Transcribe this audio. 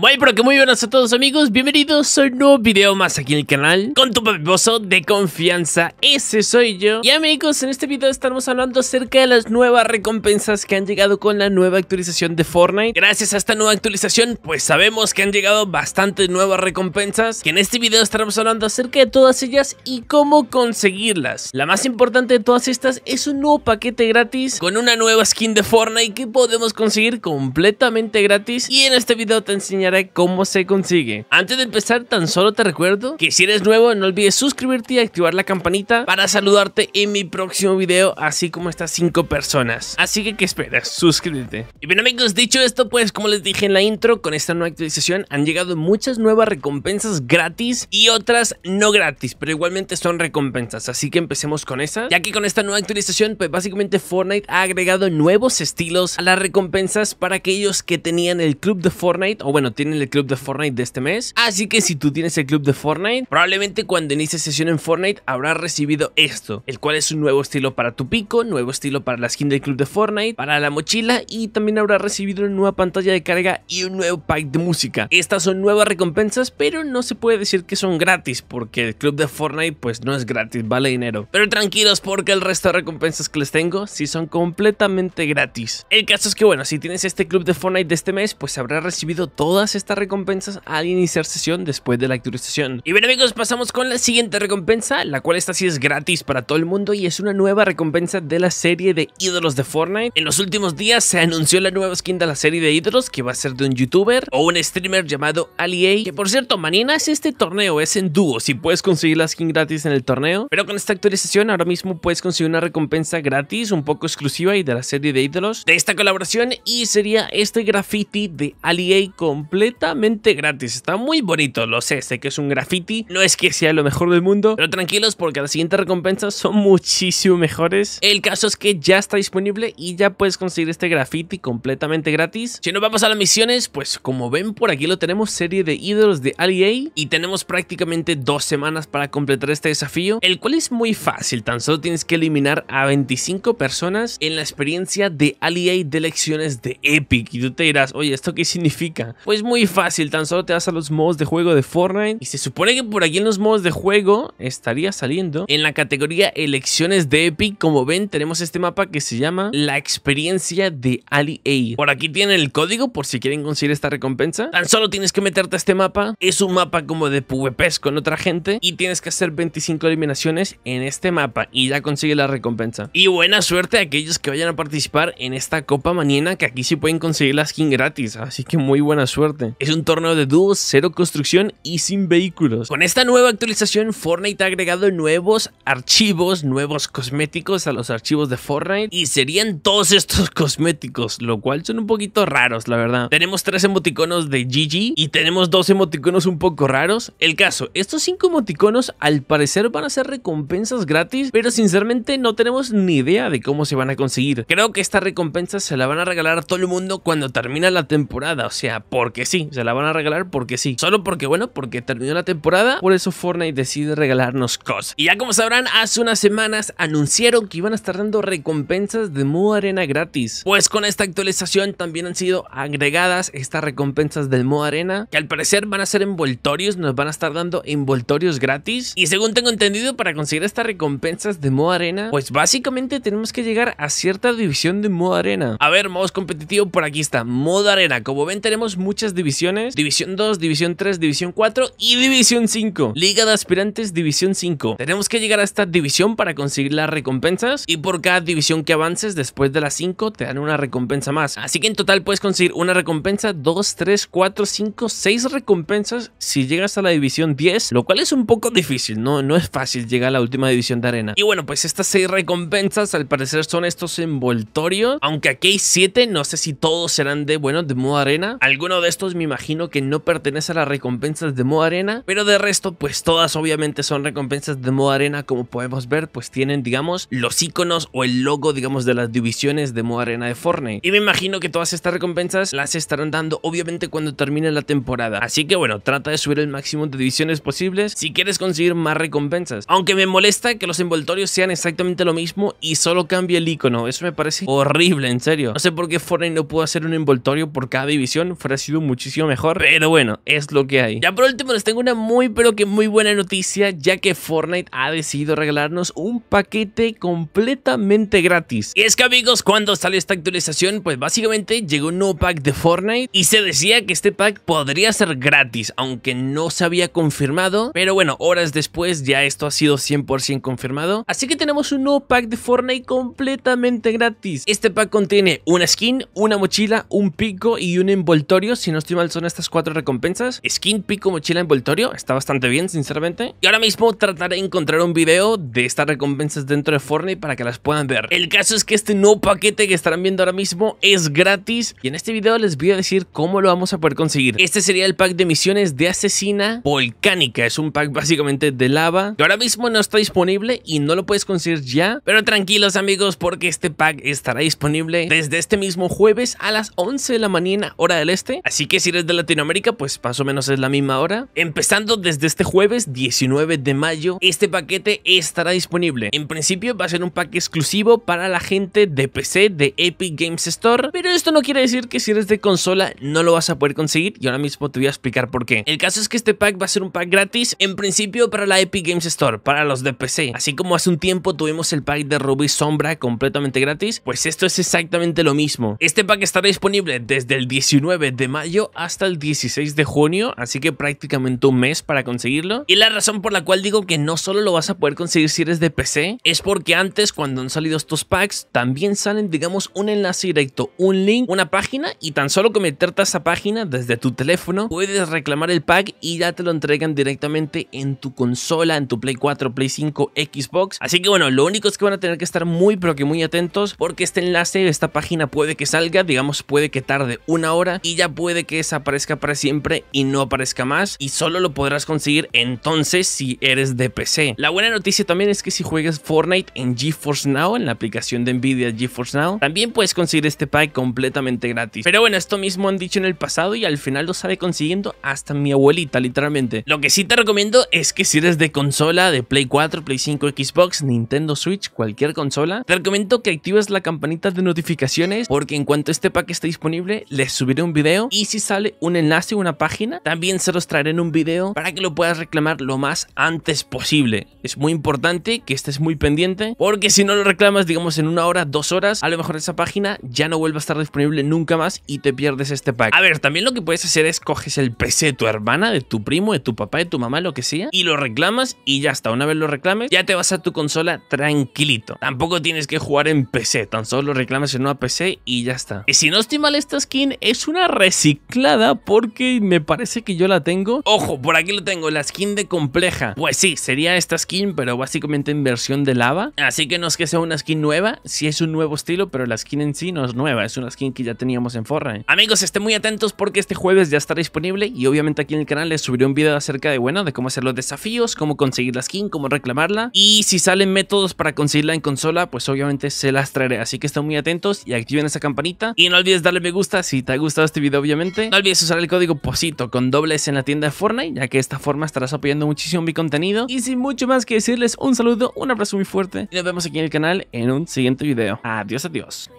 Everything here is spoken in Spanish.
Bueno, pero que muy buenas a todos amigos, bienvenidos a un nuevo video más aquí en el canal Con tu papiposo de confianza, ese soy yo Y amigos, en este video estaremos hablando acerca de las nuevas recompensas que han llegado con la nueva actualización de Fortnite Gracias a esta nueva actualización, pues sabemos que han llegado bastantes nuevas recompensas Que en este video estaremos hablando acerca de todas ellas y cómo conseguirlas La más importante de todas estas es un nuevo paquete gratis con una nueva skin de Fortnite que podemos conseguir completamente gratis Y en este video te enseñaré cómo se consigue. Antes de empezar, tan solo te recuerdo que si eres nuevo, no olvides suscribirte y activar la campanita para saludarte en mi próximo video, así como estas 5 personas. Así que, ¿qué esperas? Suscríbete. Y bien amigos, dicho esto, pues como les dije en la intro, con esta nueva actualización han llegado muchas nuevas recompensas gratis y otras no gratis, pero igualmente son recompensas. Así que empecemos con esa, ya que con esta nueva actualización, pues básicamente Fortnite ha agregado nuevos estilos a las recompensas para aquellos que tenían el club de Fortnite, o bueno, tienen el club de Fortnite de este mes. Así que si tú tienes el club de Fortnite, probablemente cuando inicies sesión en Fortnite habrás recibido esto, el cual es un nuevo estilo para tu pico, nuevo estilo para la skin del club de Fortnite, para la mochila y también habrás recibido una nueva pantalla de carga y un nuevo pack de música. Estas son nuevas recompensas, pero no se puede decir que son gratis porque el club de Fortnite pues no es gratis, vale dinero. Pero tranquilos porque el resto de recompensas que les tengo sí son completamente gratis. El caso es que bueno, si tienes este club de Fortnite de este mes, pues habrás recibido todas estas recompensas al iniciar sesión después de la actualización. Y bien amigos, pasamos con la siguiente recompensa, la cual esta sí es gratis para todo el mundo y es una nueva recompensa de la serie de ídolos de Fortnite. En los últimos días se anunció la nueva skin de la serie de ídolos que va a ser de un youtuber o un streamer llamado Ali que por cierto, mañana es este torneo, es en dúo, si puedes conseguir la skin gratis en el torneo, pero con esta actualización ahora mismo puedes conseguir una recompensa gratis, un poco exclusiva y de la serie de ídolos de esta colaboración y sería este graffiti de Ali completo completamente gratis. Está muy bonito, lo sé, sé que es un graffiti. No es que sea lo mejor del mundo, pero tranquilos porque las siguientes recompensas son muchísimo mejores. El caso es que ya está disponible y ya puedes conseguir este graffiti completamente gratis. Si nos vamos a las misiones, pues como ven por aquí lo tenemos, serie de ídolos de alie. y tenemos prácticamente dos semanas para completar este desafío, el cual es muy fácil, tan solo tienes que eliminar a 25 personas en la experiencia de alie de lecciones de Epic y tú te dirás, oye, ¿esto qué significa? Pues muy fácil, tan solo te vas a los modos de juego de Fortnite y se supone que por aquí en los modos de juego estaría saliendo en la categoría elecciones de Epic. Como ven, tenemos este mapa que se llama la experiencia de Ali A. Por aquí tienen el código por si quieren conseguir esta recompensa. Tan solo tienes que meterte a este mapa. Es un mapa como de PvP con otra gente y tienes que hacer 25 eliminaciones en este mapa y ya consigues la recompensa. Y buena suerte a aquellos que vayan a participar en esta copa mañana que aquí sí pueden conseguir la skin gratis. Así que muy buena suerte. Es un torneo de dúos, cero construcción y sin vehículos. Con esta nueva actualización, Fortnite ha agregado nuevos archivos, nuevos cosméticos a los archivos de Fortnite y serían todos estos cosméticos, lo cual son un poquito raros, la verdad. Tenemos tres emoticonos de GG y tenemos dos emoticonos un poco raros. El caso, estos cinco emoticonos al parecer van a ser recompensas gratis, pero sinceramente no tenemos ni idea de cómo se van a conseguir. Creo que esta recompensa se la van a regalar a todo el mundo cuando termina la temporada, o sea, porque que sí, se la van a regalar porque sí. Solo porque, bueno, porque terminó la temporada, por eso Fortnite decide regalarnos cosas. Y ya como sabrán, hace unas semanas anunciaron que iban a estar dando recompensas de modo arena gratis. Pues con esta actualización también han sido agregadas estas recompensas del modo arena, que al parecer van a ser envoltorios, nos van a estar dando envoltorios gratis. Y según tengo entendido, para conseguir estas recompensas de modo arena, pues básicamente tenemos que llegar a cierta división de modo arena. A ver, modos competitivo, por aquí está, modo arena. Como ven, tenemos muchas divisiones. División 2, División 3, División 4 y División 5. Liga de Aspirantes División 5. Tenemos que llegar a esta división para conseguir las recompensas y por cada división que avances después de las 5 te dan una recompensa más. Así que en total puedes conseguir una recompensa, 2, 3, 4, 5, 6 recompensas si llegas a la división 10, lo cual es un poco difícil, no, no es fácil llegar a la última división de arena. Y bueno, pues estas 6 recompensas al parecer son estos envoltorios, aunque aquí hay 7, no sé si todos serán de, bueno, de modo arena. Alguno de estos me imagino que no pertenece a las recompensas de Moda arena, pero de resto pues todas obviamente son recompensas de Moda arena como podemos ver pues tienen digamos los iconos o el logo digamos de las divisiones de Moda arena de Fortnite y me imagino que todas estas recompensas las estarán dando obviamente cuando termine la temporada así que bueno trata de subir el máximo de divisiones posibles si quieres conseguir más recompensas aunque me molesta que los envoltorios sean exactamente lo mismo y solo cambie el icono eso me parece horrible en serio no sé por qué Fortnite no pudo hacer un envoltorio por cada división fuera sido un muchísimo mejor, pero bueno, es lo que hay. Ya por último les tengo una muy pero que muy buena noticia, ya que Fortnite ha decidido regalarnos un paquete completamente gratis. Y es que amigos, cuando sale esta actualización, pues básicamente llegó un nuevo pack de Fortnite y se decía que este pack podría ser gratis, aunque no se había confirmado, pero bueno, horas después ya esto ha sido 100% confirmado, así que tenemos un nuevo pack de Fortnite completamente gratis. Este pack contiene una skin, una mochila, un pico y un envoltorio, si no son estas cuatro recompensas. Skin, pico, mochila, envoltorio. Está bastante bien, sinceramente. Y ahora mismo trataré de encontrar un video de estas recompensas dentro de Fortnite para que las puedan ver. El caso es que este nuevo paquete que estarán viendo ahora mismo es gratis. Y en este video les voy a decir cómo lo vamos a poder conseguir. Este sería el pack de misiones de asesina volcánica. Es un pack básicamente de lava. Que ahora mismo no está disponible y no lo puedes conseguir ya. Pero tranquilos amigos porque este pack estará disponible desde este mismo jueves a las 11 de la mañana hora del este. Así que que si eres de Latinoamérica, pues más o menos es la misma hora. Empezando desde este jueves 19 de mayo, este paquete estará disponible. En principio va a ser un pack exclusivo para la gente de PC de Epic Games Store, pero esto no quiere decir que si eres de consola no lo vas a poder conseguir y ahora mismo te voy a explicar por qué. El caso es que este pack va a ser un pack gratis, en principio para la Epic Games Store, para los de PC. Así como hace un tiempo tuvimos el pack de Ruby Sombra completamente gratis, pues esto es exactamente lo mismo. Este pack estará disponible desde el 19 de mayo hasta el 16 de junio, así que prácticamente un mes para conseguirlo. Y la razón por la cual digo que no solo lo vas a poder conseguir si eres de PC, es porque antes cuando han salido estos packs, también salen, digamos, un enlace directo, un link, una página, y tan solo con meterte a esa página desde tu teléfono, puedes reclamar el pack y ya te lo entregan directamente en tu consola, en tu Play 4, Play 5, Xbox. Así que bueno, lo único es que van a tener que estar muy, pero que muy atentos, porque este enlace, esta página puede que salga, digamos, puede que tarde una hora y ya puede que desaparezca para siempre y no aparezca más y solo lo podrás conseguir entonces si eres de PC. La buena noticia también es que si juegas Fortnite en GeForce Now, en la aplicación de Nvidia GeForce Now, también puedes conseguir este pack completamente gratis. Pero bueno, esto mismo han dicho en el pasado y al final lo sabe consiguiendo hasta mi abuelita literalmente. Lo que sí te recomiendo es que si eres de consola, de Play 4, Play 5, Xbox, Nintendo Switch, cualquier consola, te recomiendo que actives la campanita de notificaciones porque en cuanto este pack esté disponible les subiré un video y si sale un enlace o una página, también se los traeré en un video para que lo puedas reclamar lo más antes posible. Es muy importante que estés muy pendiente porque si no lo reclamas, digamos en una hora, dos horas, a lo mejor esa página ya no vuelve a estar disponible nunca más y te pierdes este pack. A ver, también lo que puedes hacer es coges el PC de tu hermana, de tu primo, de tu papá, de tu mamá, lo que sea, y lo reclamas y ya está. Una vez lo reclames, ya te vas a tu consola tranquilito. Tampoco tienes que jugar en PC, tan solo lo reclamas en una PC y ya está. Y si no estoy mal, esta skin es una recicla mezclada porque me parece que yo la tengo. Ojo, por aquí lo tengo, la skin de compleja. Pues sí, sería esta skin, pero básicamente en versión de lava. Así que no es que sea una skin nueva, sí es un nuevo estilo, pero la skin en sí no es nueva, es una skin que ya teníamos en Forra. ¿eh? Amigos, estén muy atentos porque este jueves ya estará disponible y obviamente aquí en el canal les subiré un video acerca de, bueno, de cómo hacer los desafíos, cómo conseguir la skin, cómo reclamarla y si salen métodos para conseguirla en consola, pues obviamente se las traeré. Así que estén muy atentos y activen esa campanita y no olvides darle me gusta si te ha gustado este video, obviamente no olvides usar el código POSITO con dobles en la tienda de Fortnite, ya que de esta forma estarás apoyando muchísimo mi contenido. Y sin mucho más que decirles, un saludo, un abrazo muy fuerte y nos vemos aquí en el canal en un siguiente video. Adiós, adiós.